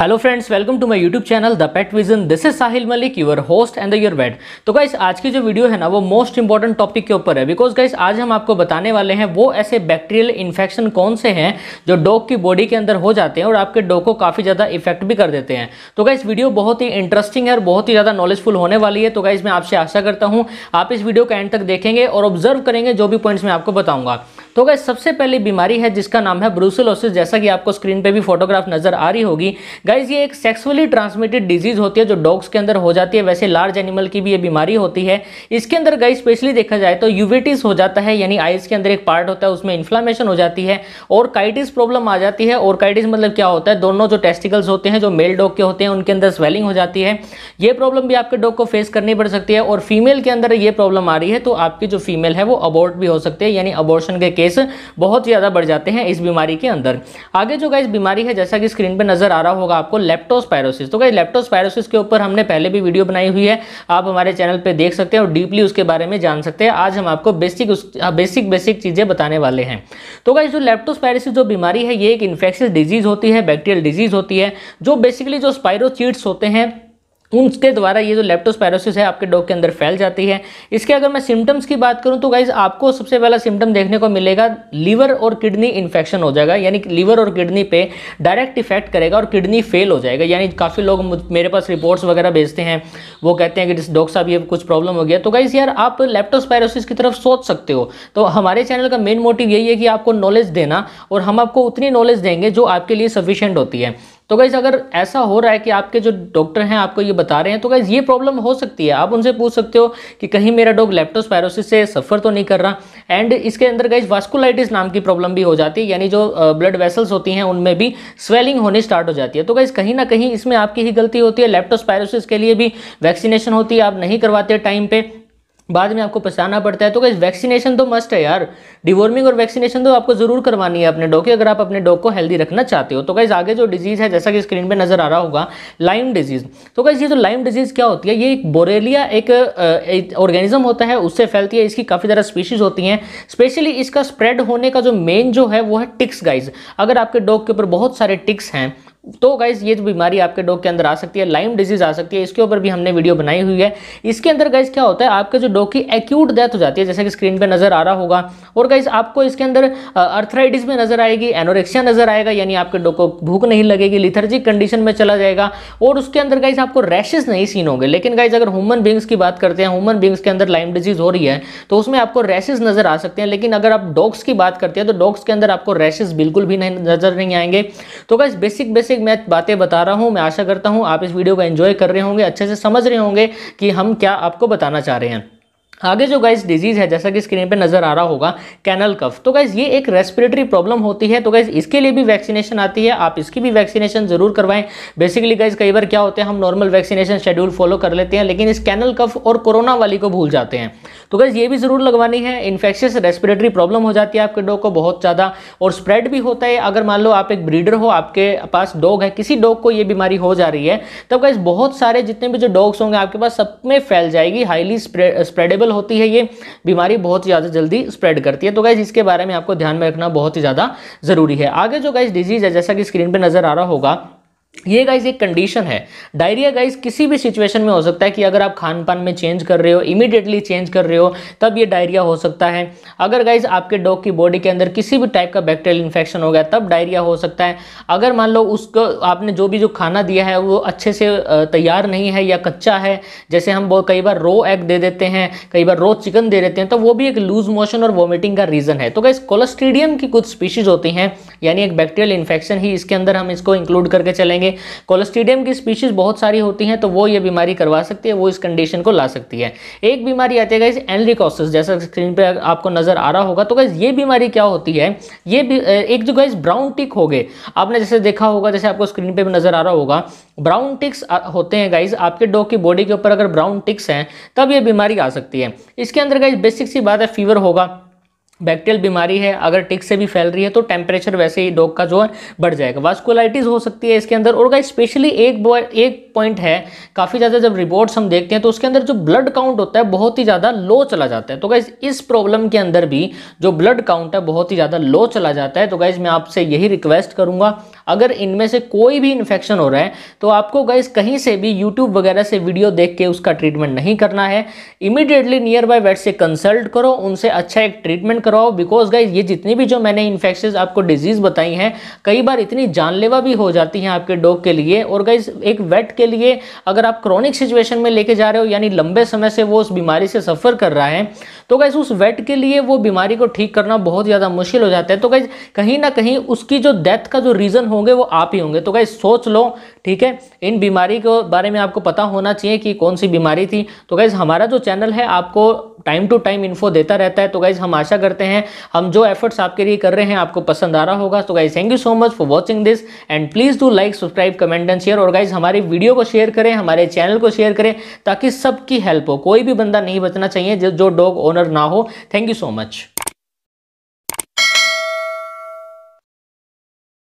hello friends welcome to my YouTube channel the pet vision this is Sahil Malik your host and the your vet तो guys आज की जो video है ना वो मोस्ट इंपॉर्टेंट टॉपिक के ऊपर है बिकॉज गाइस आज हम आपको बताने वाले हैं वो ऐसे बैक्टीरियल इन्फेक्शन कौन से हैं जो डॉग की बॉडी के अंदर हो जाते हैं और आपके डॉग को काफ़ी ज़्यादा इफेक्ट भी कर देते हैं तो गाइस वीडियो बहुत ही इंटरेस्टिंग है और बहुत ही ज़्यादा नॉलेजफुल होने वाली है तो गाइस मैं आपसे आशा करता हूँ आप इस वीडियो का एंड तक देखेंगे और ऑब्जर्व करेंगे जो भी पॉइंट्स मैं आपको बताऊंगा तो गए सबसे पहली बीमारी है जिसका नाम है ब्रूसिलोसिस जैसा कि आपको स्क्रीन पे भी फोटोग्राफ नजर आ रही होगी गाइज ये एक सेक्सुअली ट्रांसमिटेड डिजीज होती है जो डॉग्स के अंदर हो जाती है वैसे लार्ज एनिमल की भी ये बीमारी होती है इसके अंदर गाइज स्पेशली देखा जाए तो यूविटिस हो जाता है यानी आइज के अंदर एक पार्ट होता है उसमें इन्फ्लामेशन हो जाती है और काइटिस प्रॉब्लम आ जाती है और काइटिस मतलब क्या होता है दोनों जो टेस्टिकल्स होते हैं जो मेल डॉग के होते हैं उनके अंदर स्वेलिंग हो जाती है ये प्रॉब्लम भी आपके डॉग को फेस करनी पड़ सकती है और फीमेल के अंदर ये प्रॉब्लम आ रही है तो आपकी जो फीमेल है वो अबॉर्ट भी हो सकती है यानी अबॉर्शन के केस केस बहुत ज़्यादा बढ़ जाते हैं इस बीमारी के अंदर आगे जो गाइस बीमारी है जैसा कि स्क्रीन पर नजर आ रहा होगा आपको लेप्टोस्पायरोसिस तो गाइस लेप्टोस्पायरोसिस के ऊपर हमने पहले भी वीडियो बनाई हुई है आप हमारे चैनल पर देख सकते हैं और डीपली उसके बारे में जान सकते हैं आज हम आपको बेसिक बेसिक बेसिक चीज़ें बताने वाले हैं तो गाइज जो लेप्टोस्पायरोसिस जो बीमारी है ये एक इन्फेक्शियस डिजीज़ होती है बैक्टीरियल डिजीज़ होती है जो बेसिकली जो स्पायरोचीट्स होते हैं उनके द्वारा ये जो लेप्टोस्पायरोसिस है आपके डॉग के अंदर फैल जाती है इसके अगर मैं सिम्टम्स की बात करूं तो गाइज आपको सबसे पहला सिम्टम देखने को मिलेगा लीवर और किडनी इन्फेक्शन हो जाएगा यानी लीवर और किडनी पे डायरेक्ट इफेक्ट करेगा और किडनी फेल हो जाएगा यानी काफ़ी लोग मेरे पास रिपोर्ट्स वगैरह भेजते हैं वो कहते हैं कि जिस डॉग साहब ये कुछ प्रॉब्लम हो गया तो गाइज यार आप लेप्टोस्पायरोसिस की तरफ सोच सकते हो तो हमारे चैनल का मेन मोटिव यही है कि आपको नॉलेज देना और हम आपको उतनी नॉलेज देंगे जो आपके लिए सफिशियंट होती है तो गाइज़ अगर ऐसा हो रहा है कि आपके जो डॉक्टर हैं आपको ये बता रहे हैं तो गाइज़ ये प्रॉब्लम हो सकती है आप उनसे पूछ सकते हो कि कहीं मेरा डॉग लेप्टोस्पायरोसिस से सफ़र तो नहीं कर रहा एंड इसके अंदर गाइज वास्कुलाइटिस नाम की प्रॉब्लम भी हो जाती है यानी जो ब्लड वेसल्स होती हैं उनमें भी स्वेलिंग होनी स्टार्ट हो जाती है तो गाइज़ कहीं ना कहीं इसमें आपकी ही गलती होती है लेप्टोस्पायरोसिस के लिए भी वैक्सीनेशन होती है आप नहीं करवाते टाइम पर बाद में आपको पहचाना पड़ता है तो कैसे वैक्सीनेशन तो मस्ट है यार डिवॉर्मिंग और वैक्सीनेशन तो आपको ज़रूर करवानी है अपने डॉग की अगर आप अपने डॉग को हेल्दी रखना चाहते हो तो कैसे आगे जो डिजीज़ है जैसा कि स्क्रीन पे नज़र आ रहा होगा लाइम डिजीज़ तो कैसे ये जो लाइम डिजीज़ क्या होती है ये एक बोरेलिया एक ऑर्गेनिज्म होता है उससे फैलती है इसकी काफ़ी ज़्यादा स्पीशीज़ होती हैं स्पेशली इसका स्प्रेड होने का जो मेन जो है वो है टिक्स गाइज अगर आपके डॉग के ऊपर बहुत सारे टिक्स हैं तो गाइज ये जो बीमारी आपके डॉग के अंदर आ सकती है लाइम डिजीज आ सकती है इसके ऊपर भी हमने वीडियो बनाई हुई है इसके अंदर गाइज क्या होता है आपके जो डॉग की एक्यूट डेथ हो जाती है जैसे कि स्क्रीन पे नजर आ रहा होगा और गाइज आपको इसके अंदर अर्थराइटिस में नजर आएगी एनोरेक्सिया नजर आएगा यानी आपके डॉग को भूख नहीं लगेगी लिथर्जिक कंडीशन में चला जाएगा और उसके अंदर गाइज आपको रैशेज नहीं सीन होंगे लेकिन गाइज अगर ह्यूमन बींग्स की बात करते हैं ह्यूमन बींग्स के अंदर लाइम डिजीज हो रही है तो उसमें आपको रैशेज नजर आ सकते हैं लेकिन अगर आप डॉग्स की बात करते हैं तो डॉग्स के अंदर आपको रैशेज बिल्कुल भी नहीं नजर नहीं आएंगे तो गाइज बेसिक बेसिक बेसिक मैं बातें बता रहा हूँ मैं आशा करता हूँ आप इस वीडियो को एंजॉय कर रहे होंगे अच्छे से समझ रहे होंगे कि हम क्या आपको बताना चाह रहे हैं आगे जो गाइज डिजीज़ है जैसा कि स्क्रीन पे नज़र आ रहा होगा कैनल कफ तो गाइज ये एक रेस्पिरेटरी प्रॉब्लम होती है तो गाइज इसके लिए भी वैक्सीनेशन आती है आप इसकी भी वैक्सीनेशन ज़रूर करवाएं बेसिकली गाइज कई बार क्या होते हैं हम नॉर्मल वैक्सीनेशन शेड्यूल फॉलो कर लेते हैं लेकिन इस कैनल कफ और कोरोना वाली को भूल जाते हैं तो गाइज ये भी ज़रूर लगवानी है इन्फेक्शियस रेस्पिरेटरी प्रॉब्लम हो जाती है आपके डॉग को बहुत ज़्यादा और स्प्रेड भी होता है अगर मान लो आप एक ब्रीडर हो आपके पास डॉग है किसी डॉग को ये बीमारी हो जा रही है तब गाइज बहुत सारे जितने भी जो डॉग्स होंगे आपके पास सब में फैल जाएगी हाईली स्प्रेडेबल ट्रीटेबल होती है ये बीमारी बहुत ज़्यादा जल्दी स्प्रेड करती है तो गाइज इसके बारे में आपको ध्यान में रखना बहुत ही ज़्यादा ज़रूरी है आगे जो गाइज डिजीज़ है जैसा कि स्क्रीन पर नज़र आ रहा होगा ये गाइज एक कंडीशन है डायरिया गाइज किसी भी सिचुएशन में हो सकता है कि अगर आप खान पान में चेंज कर रहे हो इमीडिएटली चेंज कर रहे हो तब ये डायरिया हो सकता है अगर गाइज आपके डॉग की बॉडी के अंदर किसी भी टाइप का बैक्टेरियल इन्फेक्शन हो गया तब डायरिया हो सकता है अगर मान लो उसको आपने जो भी जो खाना दिया है वो अच्छे से तैयार नहीं है या कच्चा है जैसे हम कई बार रो एग दे देते हैं कई बार रो चिकन दे देते हैं तो वो भी एक लूज मोशन और वॉमिटिंग का रीज़न है तो गाइज कोलेस्ट्रीडियम की कुछ स्पीशीज़ होती हैं यानी एक बैक्टीरियल इन्फेक्शन ही इसके अंदर हम इसको इंक्लूड करके चलेंगे करेंगे कोलेस्टीडियम की स्पीशीज बहुत सारी होती हैं तो वो ये बीमारी करवा सकती है वो इस कंडीशन को ला सकती है एक बीमारी आती है गाइज एनरिकॉसिस जैसा स्क्रीन पर आपको नजर आ रहा होगा तो गाइज ये बीमारी क्या होती है ये एक जो गाइज ब्राउन टिक हो गए आपने जैसे देखा होगा जैसे आपको स्क्रीन पर नजर आ रहा होगा ब्राउन टिक्स होते हैं गाइज आपके डॉग की बॉडी के ऊपर अगर ब्राउन टिक्स हैं तब ये बीमारी आ सकती है इसके अंदर गाइज बेसिक सी बात है फीवर होगा बैक्टीरियल बीमारी है अगर टिक से भी फैल रही है तो टेम्परेचर वैसे ही डॉग का जो है बढ़ जाएगा वास्कुलाइटिस हो सकती है इसके अंदर और गाइस स्पेशली एक एक पॉइंट है काफ़ी ज़्यादा जब रिपोर्ट्स हम देखते हैं तो उसके अंदर जो ब्लड काउंट होता है बहुत ही ज़्यादा लो चला जाता है तो गाइज इस प्रॉब्लम के अंदर भी जो ब्लड काउंट है बहुत ही ज़्यादा लो चला जाता है तो गाइज मैं आपसे यही रिक्वेस्ट करूँगा अगर इनमें से कोई भी इन्फेक्शन हो रहा है तो आपको गाइज कहीं से भी यूट्यूब वगैरह से वीडियो देख के उसका ट्रीटमेंट नहीं करना है इमीडिएटली नियर बाय वेट से कंसल्ट करो उनसे अच्छा एक ट्रीटमेंट कराओ बिकॉज गाइज ये जितनी भी जो मैंने इन्फेक्शन आपको डिजीज़ बताई हैं कई बार इतनी जानलेवा भी हो जाती हैं आपके डॉग के लिए और गाइज एक वेट के लिए अगर आप क्रॉनिक सिचुएशन में लेके जा रहे हो यानी लंबे समय से वो उस बीमारी से सफ़र कर रहा है तो गाइज उस वेट के लिए वो बीमारी को ठीक करना बहुत ज़्यादा मुश्किल हो जाता है तो गाइज कहीं ना कहीं उसकी जो डेथ का जो रीज़न हो होंगे वो आप ही होंगे तो गाइज सोच लो ठीक है इन बीमारी के बारे में आपको पता होना चाहिए कि कौन सी बीमारी थी तो गाइज हमारा जो चैनल है आपको टाइम टू टाइम इन्फो देता रहता है तो गाइज हम आशा करते हैं हम जो एफर्ट्स आपके लिए कर रहे हैं आपको पसंद आ रहा होगा तो guys thank you so much for watching this and please do like subscribe comment and share और गाइज हमारी वीडियो को शेयर करें हमारे चैनल को शेयर करें ताकि सबकी हेल्प हो कोई भी बंदा नहीं बचना चाहिए जो डॉग ओनर ना हो थैंक यू सो मच